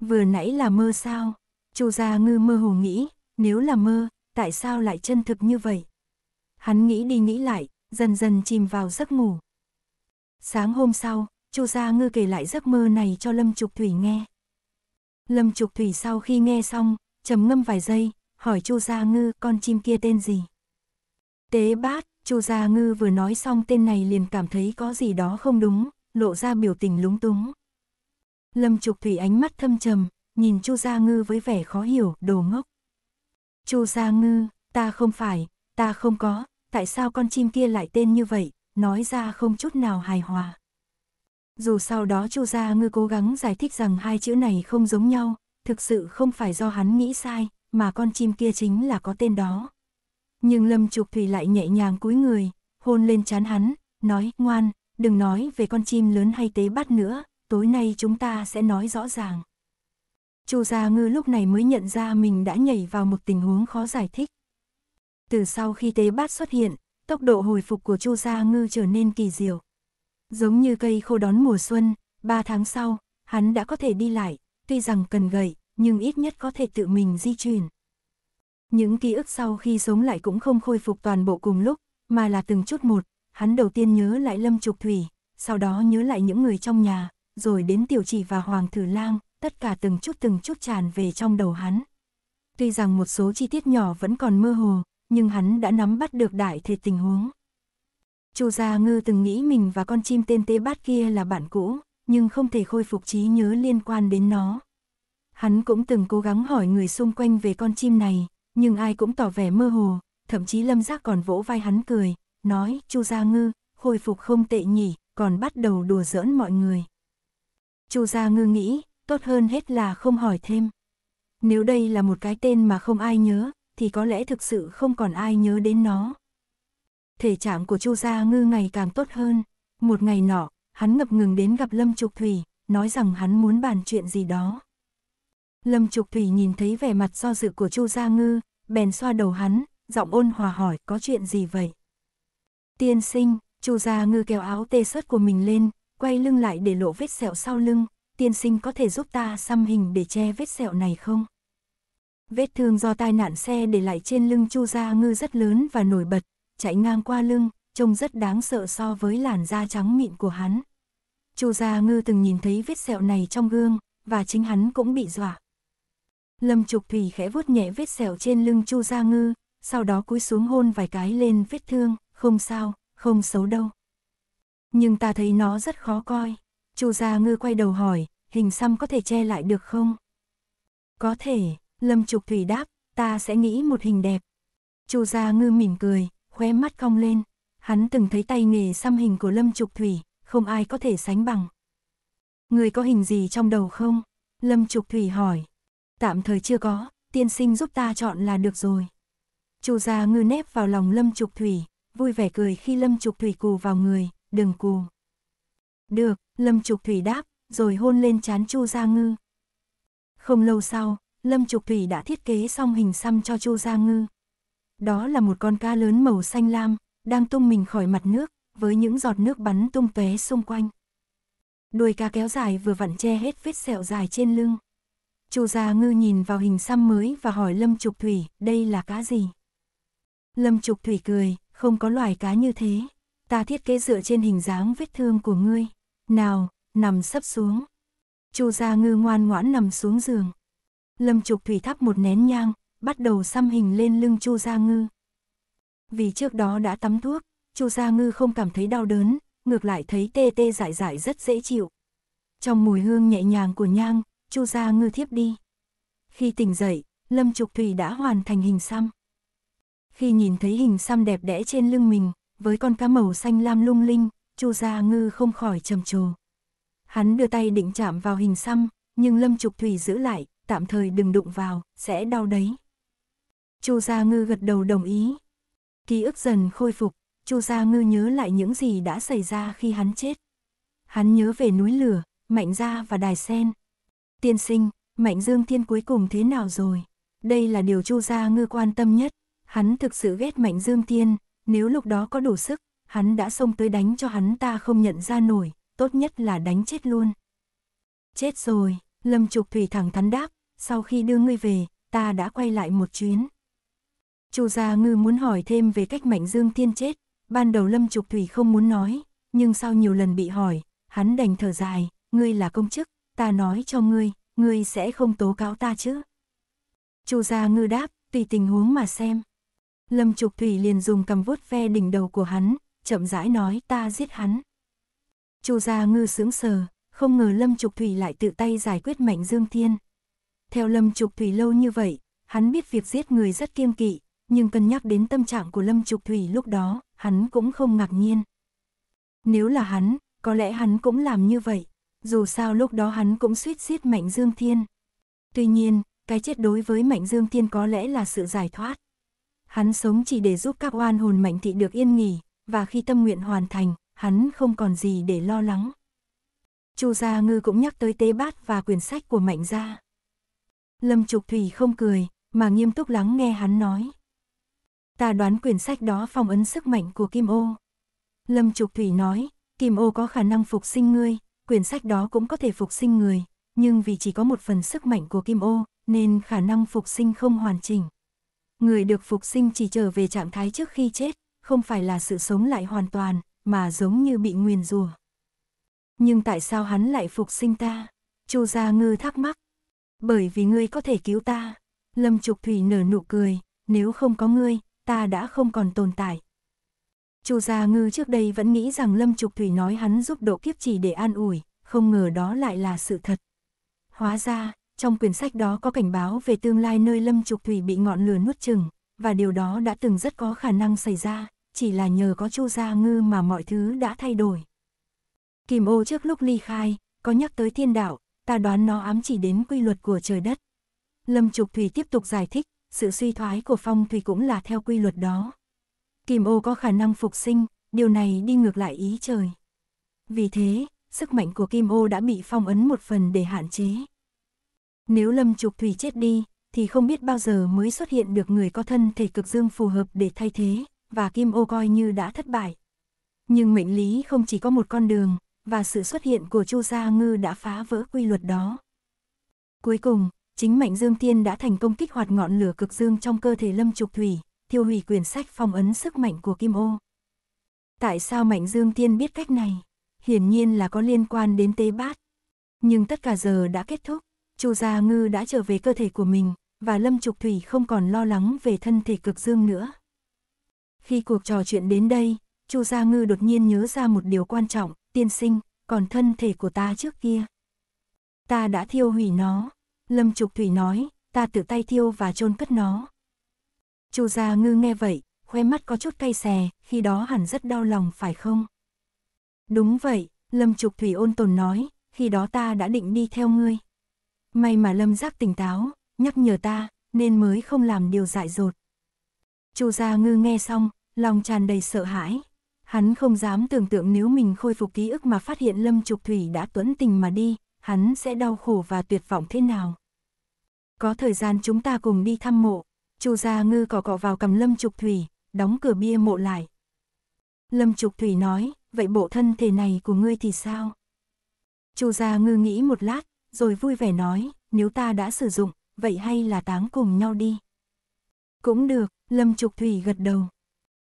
S1: Vừa nãy là mơ sao? Chu Gia Ngư mơ hồ nghĩ, nếu là mơ, tại sao lại chân thực như vậy? Hắn nghĩ đi nghĩ lại, dần dần chìm vào giấc ngủ. Sáng hôm sau, Chu Gia Ngư kể lại giấc mơ này cho Lâm Trục Thủy nghe. Lâm Trục Thủy sau khi nghe xong, trầm ngâm vài giây, hỏi Chu Gia Ngư con chim kia tên gì? Tế bát, Chu Gia Ngư vừa nói xong tên này liền cảm thấy có gì đó không đúng, lộ ra biểu tình lúng túng. Lâm Trục Thủy ánh mắt thâm trầm, nhìn Chu Gia Ngư với vẻ khó hiểu, đồ ngốc. Chu Gia Ngư, ta không phải, ta không có, tại sao con chim kia lại tên như vậy, nói ra không chút nào hài hòa. Dù sau đó Chu Gia Ngư cố gắng giải thích rằng hai chữ này không giống nhau, thực sự không phải do hắn nghĩ sai, mà con chim kia chính là có tên đó. Nhưng Lâm Trục Thủy lại nhẹ nhàng cúi người, hôn lên chán hắn, nói, ngoan, đừng nói về con chim lớn hay tế bát nữa, tối nay chúng ta sẽ nói rõ ràng. Chu Gia Ngư lúc này mới nhận ra mình đã nhảy vào một tình huống khó giải thích. Từ sau khi tế bát xuất hiện, tốc độ hồi phục của Chu Gia Ngư trở nên kỳ diệu. Giống như cây khô đón mùa xuân, ba tháng sau, hắn đã có thể đi lại, tuy rằng cần gậy, nhưng ít nhất có thể tự mình di chuyển. Những ký ức sau khi sống lại cũng không khôi phục toàn bộ cùng lúc, mà là từng chút một, hắn đầu tiên nhớ lại Lâm Trục Thủy, sau đó nhớ lại những người trong nhà, rồi đến Tiểu Chỉ và Hoàng Thử Lang, tất cả từng chút từng chút tràn về trong đầu hắn. Tuy rằng một số chi tiết nhỏ vẫn còn mơ hồ, nhưng hắn đã nắm bắt được đại thể tình huống. Chu Gia Ngư từng nghĩ mình và con chim tên tế bát kia là bạn cũ, nhưng không thể khôi phục trí nhớ liên quan đến nó. Hắn cũng từng cố gắng hỏi người xung quanh về con chim này, nhưng ai cũng tỏ vẻ mơ hồ, thậm chí Lâm Giác còn vỗ vai hắn cười, nói, Chu Gia Ngư, hồi phục không tệ nhỉ, còn bắt đầu đùa giỡn mọi người. Chu Gia Ngư nghĩ, tốt hơn hết là không hỏi thêm. Nếu đây là một cái tên mà không ai nhớ, thì có lẽ thực sự không còn ai nhớ đến nó. Thể trạng của Chu Gia Ngư ngày càng tốt hơn. Một ngày nọ, hắn ngập ngừng đến gặp Lâm Trục Thủy, nói rằng hắn muốn bàn chuyện gì đó. Lâm Trục Thủy nhìn thấy vẻ mặt do dự của Chu Gia Ngư, bèn xoa đầu hắn, giọng ôn hòa hỏi có chuyện gì vậy. Tiên sinh, chu gia ngư kéo áo tê sớt của mình lên, quay lưng lại để lộ vết sẹo sau lưng, tiên sinh có thể giúp ta xăm hình để che vết sẹo này không? Vết thương do tai nạn xe để lại trên lưng Chu Gia Ngư rất lớn và nổi bật, chạy ngang qua lưng, trông rất đáng sợ so với làn da trắng mịn của hắn. Chu Gia Ngư từng nhìn thấy vết sẹo này trong gương, và chính hắn cũng bị dọa. Lâm Trục Thủy khẽ vuốt nhẹ vết sẹo trên lưng Chu Gia Ngư, sau đó cúi xuống hôn vài cái lên vết thương, không sao, không xấu đâu. Nhưng ta thấy nó rất khó coi. Chu Gia Ngư quay đầu hỏi, hình xăm có thể che lại được không? Có thể, Lâm Trục Thủy đáp, ta sẽ nghĩ một hình đẹp. Chu Gia Ngư mỉm cười, khóe mắt cong lên. Hắn từng thấy tay nghề xăm hình của Lâm Trục Thủy, không ai có thể sánh bằng. Người có hình gì trong đầu không? Lâm Trục Thủy hỏi. Tạm thời chưa có, tiên sinh giúp ta chọn là được rồi. Chu gia ngư nếp vào lòng Lâm Trục Thủy, vui vẻ cười khi Lâm Trục Thủy cù vào người, đừng cù. Được, Lâm Trục Thủy đáp, rồi hôn lên chán Chu Gia Ngư. Không lâu sau, Lâm Trục Thủy đã thiết kế xong hình xăm cho Chu Gia Ngư. Đó là một con cá lớn màu xanh lam, đang tung mình khỏi mặt nước, với những giọt nước bắn tung tóe xung quanh. Đuôi cá kéo dài vừa vặn che hết vết sẹo dài trên lưng. Chu Gia Ngư nhìn vào hình xăm mới và hỏi Lâm Trục Thủy, đây là cá gì? Lâm Trục Thủy cười, không có loài cá như thế. Ta thiết kế dựa trên hình dáng vết thương của ngươi. Nào, nằm sấp xuống. Chu Gia Ngư ngoan ngoãn nằm xuống giường. Lâm Trục Thủy thắp một nén nhang, bắt đầu xăm hình lên lưng Chu Gia Ngư. Vì trước đó đã tắm thuốc, Chu Gia Ngư không cảm thấy đau đớn, ngược lại thấy tê tê dại dại rất dễ chịu. Trong mùi hương nhẹ nhàng của nhang, Chu gia ngư thiếp đi. Khi tỉnh dậy, Lâm Trục Thủy đã hoàn thành hình xăm. Khi nhìn thấy hình xăm đẹp đẽ trên lưng mình, với con cá màu xanh lam lung linh, Chu gia ngư không khỏi trầm trồ. Hắn đưa tay định chạm vào hình xăm, nhưng Lâm Trục Thủy giữ lại, tạm thời đừng đụng vào, sẽ đau đấy. Chu Gia Ngư gật đầu đồng ý. Ký ức dần khôi phục, Chu Gia Ngư nhớ lại những gì đã xảy ra khi hắn chết. Hắn nhớ về núi lửa, Mạnh Gia và Đài Sen, Tiên sinh, Mạnh Dương Thiên cuối cùng thế nào rồi? Đây là điều Chu Gia Ngư quan tâm nhất. Hắn thực sự ghét Mạnh Dương Thiên, nếu lúc đó có đủ sức, hắn đã xông tới đánh cho hắn ta không nhận ra nổi, tốt nhất là đánh chết luôn. Chết rồi, Lâm Trục Thủy thẳng thắn đáp, sau khi đưa ngươi về, ta đã quay lại một chuyến. Chu Gia Ngư muốn hỏi thêm về cách Mạnh Dương Thiên chết, ban đầu Lâm Trục Thủy không muốn nói, nhưng sau nhiều lần bị hỏi, hắn đành thở dài, ngươi là công chức, ta nói cho ngươi, ngươi sẽ không tố cáo ta chứ. Chu Gia Ngư đáp, tùy tình huống mà xem. Lâm Trục Thủy liền dùng cầm vuốt ve đỉnh đầu của hắn, chậm rãi nói ta giết hắn. Chu Gia Ngư sững sờ, không ngờ Lâm Trục Thủy lại tự tay giải quyết Mạnh Dương Thiên. Theo Lâm Trục Thủy lâu như vậy, hắn biết việc giết người rất kiêng kỵ, nhưng cân nhắc đến tâm trạng của Lâm Trục Thủy lúc đó, hắn cũng không ngạc nhiên. Nếu là hắn, có lẽ hắn cũng làm như vậy dù sao lúc đó hắn cũng suýt giết Mạnh Dương Thiên. Tuy nhiên, cái chết đối với Mạnh Dương Thiên có lẽ là sự giải thoát. Hắn sống chỉ để giúp các oan hồn Mạnh Thị được yên nghỉ, và khi tâm nguyện hoàn thành, hắn không còn gì để lo lắng. Chu Gia Ngư cũng nhắc tới tế bát và quyển sách của Mạnh Gia. Lâm Trục Thủy không cười, mà nghiêm túc lắng nghe hắn nói. Ta đoán quyển sách đó phong ấn sức mạnh của Kim Ô. Lâm Trục Thủy nói, Kim Ô có khả năng phục sinh ngươi, quyển sách đó cũng có thể phục sinh người, nhưng vì chỉ có một phần sức mạnh của kim ô, nên khả năng phục sinh không hoàn chỉnh. Người được phục sinh chỉ trở về trạng thái trước khi chết, không phải là sự sống lại hoàn toàn, mà giống như bị nguyền rủa. Nhưng tại sao hắn lại phục sinh ta? Chu Gia Ngư thắc mắc. Bởi vì ngươi có thể cứu ta. Lâm Trục Thủy nở nụ cười, nếu không có ngươi, ta đã không còn tồn tại, Chu Gia Ngư trước đây vẫn nghĩ rằng Lâm Trục Thủy nói hắn giúp độ kiếp chỉ để an ủi, không ngờ đó lại là sự thật. Hóa ra, trong quyển sách đó có cảnh báo về tương lai nơi Lâm Trục Thủy bị ngọn lửa nuốt chừng, và điều đó đã từng rất có khả năng xảy ra, chỉ là nhờ có Chu Gia Ngư mà mọi thứ đã thay đổi. Kim Ô trước lúc ly khai, có nhắc tới thiên đạo, ta đoán nó ám chỉ đến quy luật của trời đất. Lâm Trục Thủy tiếp tục giải thích, sự suy thoái của phong thủy cũng là theo quy luật đó. Kim ô có khả năng phục sinh, điều này đi ngược lại ý trời. Vì thế, sức mạnh của Kim ô đã bị phong ấn một phần để hạn chế. Nếu Lâm Trục Thủy chết đi, thì không biết bao giờ mới xuất hiện được người có thân thể cực dương phù hợp để thay thế, và Kim ô coi như đã thất bại. Nhưng mệnh lý không chỉ có một con đường, và sự xuất hiện của Chu Gia Ngư đã phá vỡ quy luật đó. Cuối cùng, chính Mạnh Dương Tiên đã thành công kích hoạt ngọn lửa cực dương trong cơ thể Lâm Trục Thủy, tiêu hủy quyền sách phong ấn sức mạnh của Kim Ô. Tại sao Mạnh Dương Tiên biết cách này? Hiển nhiên là có liên quan đến Tê Bát. Nhưng tất cả giờ đã kết thúc, Chu Gia Ngư đã trở về cơ thể của mình, và Lâm Trục Thủy không còn lo lắng về thân thể cực dương nữa. Khi cuộc trò chuyện đến đây, Chu Gia Ngư đột nhiên nhớ ra một điều quan trọng, tiên sinh, còn thân thể của ta trước kia. Ta đã thiêu hủy nó, Lâm Trục Thủy nói, ta tự tay thiêu và chôn cất nó. Chu Gia Ngư nghe vậy, khoe mắt có chút cay xè, khi đó hẳn rất đau lòng phải không? Đúng vậy, Lâm Trục Thủy ôn tồn nói, khi đó ta đã định đi theo ngươi. May mà Lâm Giác tỉnh táo, nhắc nhở ta, nên mới không làm điều dại dột. Chu Gia Ngư nghe xong, lòng tràn đầy sợ hãi. Hắn không dám tưởng tượng nếu mình khôi phục ký ức mà phát hiện Lâm Trục Thủy đã tuẫn tình mà đi, hắn sẽ đau khổ và tuyệt vọng thế nào. Có thời gian chúng ta cùng đi thăm mộ, Chu Gia Ngư cỏ cọ vào cầm Lâm Trục Thủy, đóng cửa bia mộ lại. Lâm Trục Thủy nói, vậy bộ thân thể này của ngươi thì sao? Chu Gia Ngư nghĩ một lát, rồi vui vẻ nói, nếu ta đã sử dụng, vậy hay là táng cùng nhau đi. Cũng được, Lâm Trục Thủy gật đầu.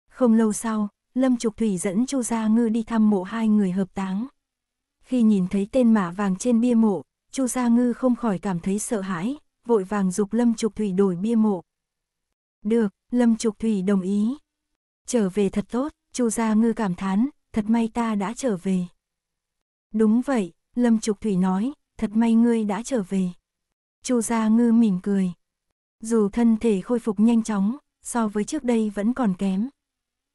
S1: Không lâu sau, Lâm Trục Thủy dẫn Chu Gia Ngư đi thăm mộ hai người hợp táng. Khi nhìn thấy tên mã vàng trên bia mộ, Chu Gia Ngư không khỏi cảm thấy sợ hãi, vội vàng dục Lâm Trục Thủy đổi bia mộ. Được, Lâm Trục Thủy đồng ý. Trở về thật tốt, Chu Gia Ngư cảm thán, thật may ta đã trở về. Đúng vậy, Lâm Trục Thủy nói, thật may ngươi đã trở về. Chu Gia Ngư mỉm cười. Dù thân thể khôi phục nhanh chóng, so với trước đây vẫn còn kém.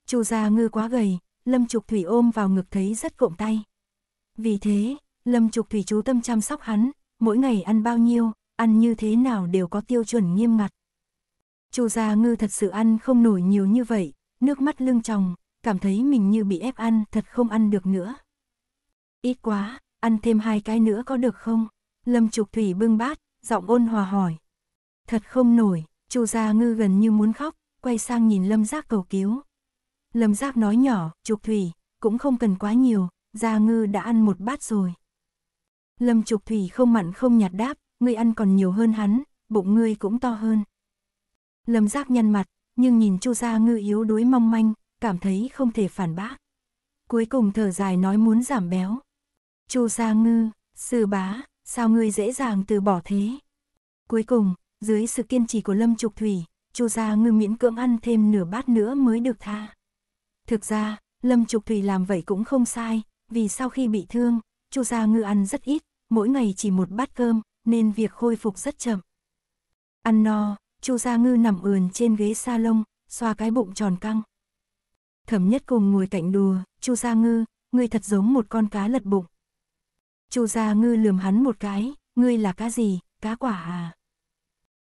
S1: Chu Gia Ngư quá gầy, Lâm Trục Thủy ôm vào ngực thấy rất cộm tay. Vì thế, Lâm Trục Thủy chú tâm chăm sóc hắn, mỗi ngày ăn bao nhiêu, ăn như thế nào đều có tiêu chuẩn nghiêm ngặt. Chu Gia Ngư thật sự ăn không nổi nhiều như vậy, nước mắt lưng tròng, cảm thấy mình như bị ép ăn, thật không ăn được nữa. Ít quá, ăn thêm hai cái nữa có được không? Lâm Trục Thủy bưng bát, giọng ôn hòa hỏi. Thật không nổi, Chu Gia Ngư gần như muốn khóc, quay sang nhìn Lâm Giác cầu cứu. Lâm Giác nói nhỏ, Trục Thủy, cũng không cần quá nhiều, Gia Ngư đã ăn một bát rồi. Lâm Trục Thủy không mặn không nhạt đáp, ngươi ăn còn nhiều hơn hắn, bụng ngươi cũng to hơn. Lâm Giác nhăn mặt, nhưng nhìn Chu Gia Ngư yếu đuối mong manh, cảm thấy không thể phản bác. Cuối cùng thở dài nói muốn giảm béo. Chu Gia Ngư, sư bá, sao ngươi dễ dàng từ bỏ thế? Cuối cùng, dưới sự kiên trì của Lâm Trục Thủy, Chu Gia Ngư miễn cưỡng ăn thêm nửa bát nữa mới được tha. Thực ra, Lâm Trục Thủy làm vậy cũng không sai, vì sau khi bị thương, Chu Gia Ngư ăn rất ít, mỗi ngày chỉ một bát cơm, nên việc khôi phục rất chậm. Ăn no, Chu Gia Ngư nằm ườn trên ghế sa lông, xoa cái bụng tròn căng. Thẩm Nhất Cùng ngồi cạnh đùa, "Chu Gia Ngư, ngươi thật giống một con cá lật bụng." Chu Gia Ngư lườm hắn một cái, "Ngươi là cá gì, cá quả à?"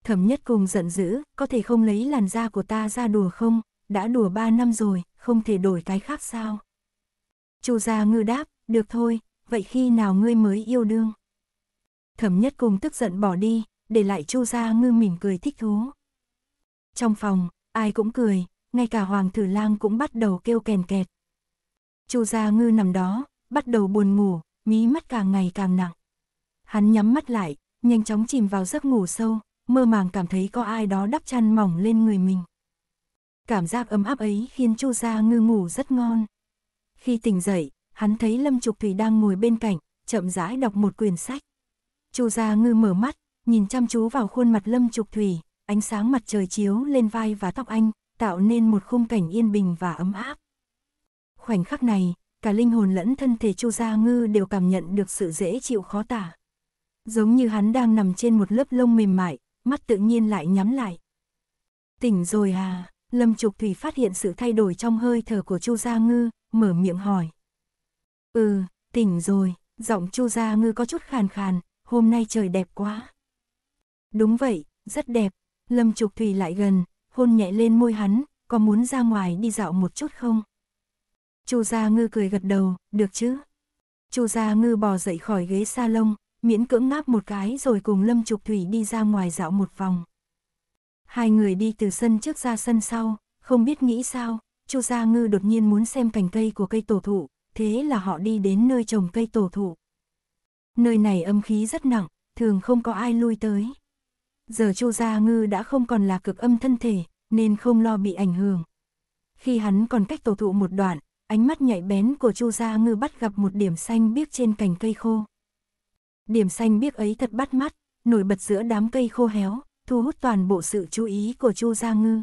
S1: Thẩm Nhất Cùng giận dữ, "Có thể không lấy làn da của ta ra đùa không? Đã đùa ba năm rồi, không thể đổi cái khác sao?" Chu Gia Ngư đáp, "Được thôi, vậy khi nào ngươi mới yêu đương?" Thẩm Nhất Cùng tức giận bỏ đi, để lại Chu Gia Ngư mỉm cười thích thú. Trong phòng, ai cũng cười, ngay cả Hoàng Thử Lang cũng bắt đầu kêu kèn kẹt. Chu Gia Ngư nằm đó, bắt đầu buồn ngủ, mí mắt càng ngày càng nặng. Hắn nhắm mắt lại, nhanh chóng chìm vào giấc ngủ sâu, mơ màng cảm thấy có ai đó đắp chăn mỏng lên người mình. Cảm giác ấm áp ấy khiến Chu Gia Ngư ngủ rất ngon. Khi tỉnh dậy, hắn thấy Lâm Trục Thủy đang ngồi bên cạnh, chậm rãi đọc một quyển sách. Chu Gia Ngư mở mắt, nhìn chăm chú vào khuôn mặt Lâm Trục Thủy, ánh sáng mặt trời chiếu lên vai và tóc anh, tạo nên một khung cảnh yên bình và ấm áp. Khoảnh khắc này, cả linh hồn lẫn thân thể Chu Gia Ngư đều cảm nhận được sự dễ chịu khó tả. Giống như hắn đang nằm trên một lớp lông mềm mại, mắt tự nhiên lại nhắm lại. Tỉnh rồi à, Lâm Trục Thủy phát hiện sự thay đổi trong hơi thở của Chu Gia Ngư, mở miệng hỏi. Ừ, tỉnh rồi, giọng Chu Gia Ngư có chút khàn khàn, hôm nay trời đẹp quá. Đúng vậy, rất đẹp. Lâm Trục Thủy lại gần, hôn nhẹ lên môi hắn, có muốn ra ngoài đi dạo một chút không? Chu Gia Ngư cười gật đầu, được chứ? Chu Gia Ngư bò dậy khỏi ghế salon, miễn cưỡng ngáp một cái rồi cùng Lâm Trục Thủy đi ra ngoài dạo một vòng. Hai người đi từ sân trước ra sân sau, không biết nghĩ sao, Chu Gia Ngư đột nhiên muốn xem cành cây của cây tổ thụ, thế là họ đi đến nơi trồng cây tổ thụ. Nơi này âm khí rất nặng, thường không có ai lui tới. Giờ Chu Gia Ngư đã không còn là cực âm thân thể, nên không lo bị ảnh hưởng. Khi hắn còn cách tổ thụ một đoạn, ánh mắt nhạy bén của Chu Gia Ngư bắt gặp một điểm xanh biếc trên cành cây khô. Điểm xanh biếc ấy thật bắt mắt, nổi bật giữa đám cây khô héo, thu hút toàn bộ sự chú ý của Chu Gia Ngư.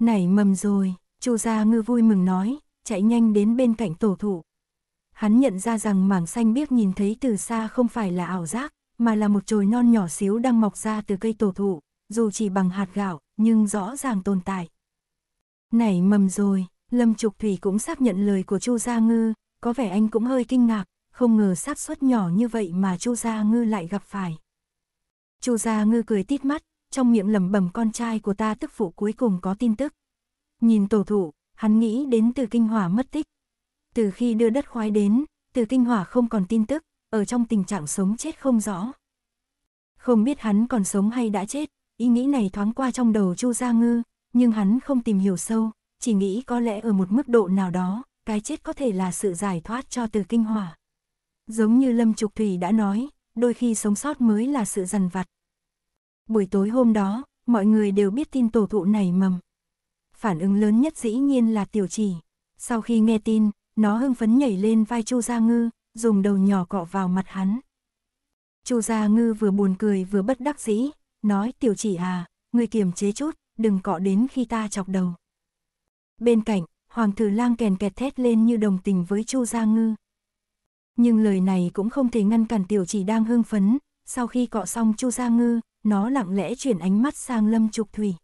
S1: Nảy mầm rồi, Chu Gia Ngư vui mừng nói, chạy nhanh đến bên cạnh tổ thụ. Hắn nhận ra rằng mảng xanh biếc nhìn thấy từ xa không phải là ảo giác, mà là một chồi non nhỏ xíu đang mọc ra từ cây tổ thụ, dù chỉ bằng hạt gạo, nhưng rõ ràng tồn tại. Nảy mầm rồi, Lâm Trục Thủy cũng xác nhận lời của Chu Gia Ngư, có vẻ anh cũng hơi kinh ngạc, không ngờ xác suất nhỏ như vậy mà Chu Gia Ngư lại gặp phải. Chu Gia Ngư cười tít mắt, trong miệng lẩm bẩm con trai của ta tức phụ cuối cùng có tin tức. Nhìn tổ thụ, hắn nghĩ đến từ kinh hỏa mất tích. Từ khi đưa đất khoái đến, từ kinh hỏa không còn tin tức, ở trong tình trạng sống chết không rõ. Không biết hắn còn sống hay đã chết, ý nghĩ này thoáng qua trong đầu Chu Gia Ngư, nhưng hắn không tìm hiểu sâu, chỉ nghĩ có lẽ ở một mức độ nào đó, cái chết có thể là sự giải thoát cho từ kinh hỏa. Giống như Lâm Trục Thủy đã nói, đôi khi sống sót mới là sự dằn vặt. Buổi tối hôm đó, mọi người đều biết tin tổ thụ này mầm. Phản ứng lớn nhất dĩ nhiên là tiểu chỉ. Sau khi nghe tin, nó hưng phấn nhảy lên vai Chu Gia Ngư, dùng đầu nhỏ cọ vào mặt hắn. Chu Gia Ngư vừa buồn cười vừa bất đắc dĩ, nói tiểu chỉ à, ngươi kiềm chế chút, đừng cọ đến khi ta chọc đầu. Bên cạnh, Hoàng thử lang kèn kẹt thét lên như đồng tình với Chu Gia Ngư. Nhưng lời này cũng không thể ngăn cản tiểu chỉ đang hưng phấn, sau khi cọ xong Chu Gia Ngư, nó lặng lẽ chuyển ánh mắt sang Lâm Trục Thủy.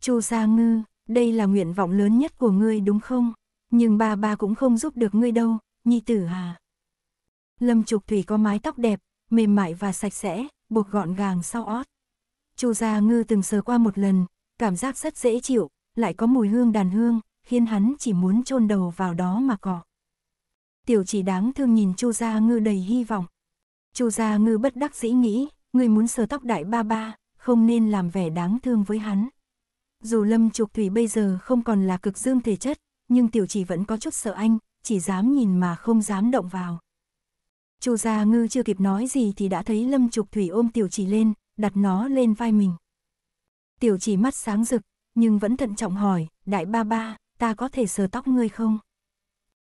S1: Chu Gia Ngư, đây là nguyện vọng lớn nhất của ngươi đúng không? Nhưng ba ba cũng không giúp được ngươi đâu, nhi tử à. Lâm Trục Thủy có mái tóc đẹp, mềm mại và sạch sẽ, buộc gọn gàng sau ót. Chu Gia Ngư từng sờ qua một lần, cảm giác rất dễ chịu, lại có mùi hương đàn hương, khiến hắn chỉ muốn chôn đầu vào đó mà cọ. Tiểu chỉ đáng thương nhìn Chu Gia Ngư đầy hy vọng. Chu Gia Ngư bất đắc dĩ nghĩ, người muốn sờ tóc đại ba ba, không nên làm vẻ đáng thương với hắn. Dù Lâm Trục Thủy bây giờ không còn là cực dương thể chất, nhưng tiểu chỉ vẫn có chút sợ anh, chỉ dám nhìn mà không dám động vào. Chu Gia Ngư chưa kịp nói gì thì đã thấy Lâm Trục Thủy ôm Tiểu Chỉ lên, đặt nó lên vai mình. Tiểu Chỉ mắt sáng rực, nhưng vẫn thận trọng hỏi, đại ba ba, ta có thể sờ tóc ngươi không?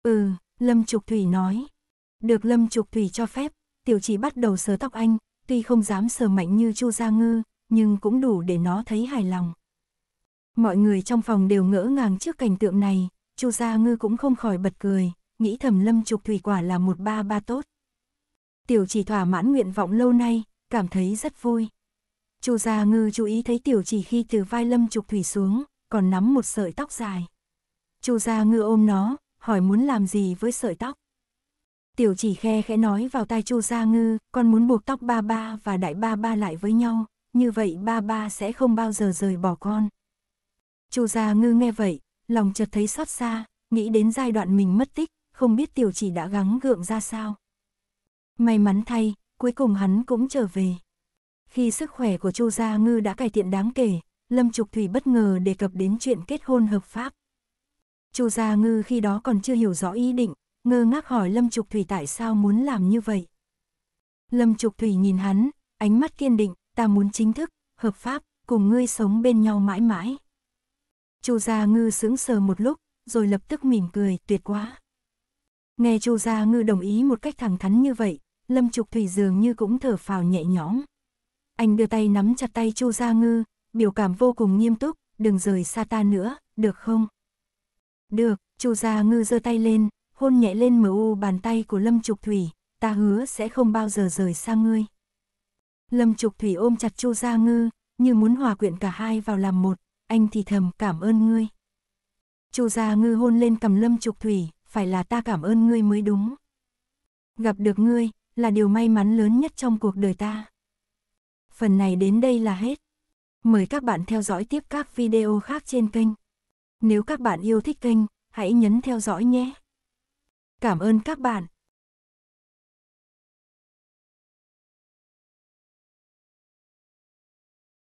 S1: Ừ, Lâm Trục Thủy nói. Được Lâm Trục Thủy cho phép, Tiểu Chỉ bắt đầu sờ tóc anh, tuy không dám sờ mạnh như Chu Gia Ngư, nhưng cũng đủ để nó thấy hài lòng. Mọi người trong phòng đều ngỡ ngàng trước cảnh tượng này, Chu Gia Ngư cũng không khỏi bật cười, nghĩ thầm Lâm Trục Thủy quả là một ba ba tốt tiểu chỉ thỏa mãn nguyện vọng lâu nay, cảm thấy rất vui. Chu Gia Ngư chú ý thấy tiểu chỉ khi từ vai lâm trục thủy xuống, còn nắm một sợi tóc dài. Chu Gia Ngư ôm nó, hỏi muốn làm gì với sợi tóc. Tiểu chỉ khe khẽ nói vào tai Chu Gia Ngư, con muốn buộc tóc ba ba và đại ba ba lại với nhau, như vậy ba ba sẽ không bao giờ rời bỏ con. Chu Gia Ngư nghe vậy, lòng chợt thấy xót xa, nghĩ đến giai đoạn mình mất tích, không biết tiểu chỉ đã gắng gượng ra sao. May mắn thay, cuối cùng hắn cũng trở về. Khi sức khỏe của Chu Gia Ngư đã cải thiện đáng kể, Lâm Trục Thủy bất ngờ đề cập đến chuyện kết hôn hợp pháp. Chu Gia Ngư khi đó còn chưa hiểu rõ ý định, ngơ ngác hỏi Lâm Trục Thủy tại sao muốn làm như vậy. Lâm Trục Thủy nhìn hắn, ánh mắt kiên định, ta muốn chính thức, hợp pháp, cùng ngươi sống bên nhau mãi mãi. Chu Gia Ngư sững sờ một lúc, rồi lập tức mỉm cười, tuyệt quá. Nghe Chu Gia Ngư đồng ý một cách thẳng thắn như vậy, Lâm Trục Thủy dường như cũng thở phào nhẹ nhõm. Anh đưa tay nắm chặt tay Chu Gia Ngư, biểu cảm vô cùng nghiêm túc, đừng rời xa ta nữa, được không? Được, Chu Gia Ngư giơ tay lên, hôn nhẹ lên mờ u bàn tay của Lâm Trục Thủy, ta hứa sẽ không bao giờ rời xa ngươi. Lâm Trục Thủy ôm chặt Chu Gia Ngư, như muốn hòa quyện cả hai vào làm một, anh thì thầm cảm ơn ngươi. Chu Gia Ngư hôn lên cầm Lâm Trục Thủy, phải là ta cảm ơn ngươi mới đúng. Gặp được ngươi, là điều may mắn lớn nhất trong cuộc đời ta. Phần này đến đây là hết. Mời các bạn theo dõi tiếp các video khác trên kênh. Nếu các bạn yêu thích kênh, hãy nhấn theo dõi nhé. Cảm ơn các bạn.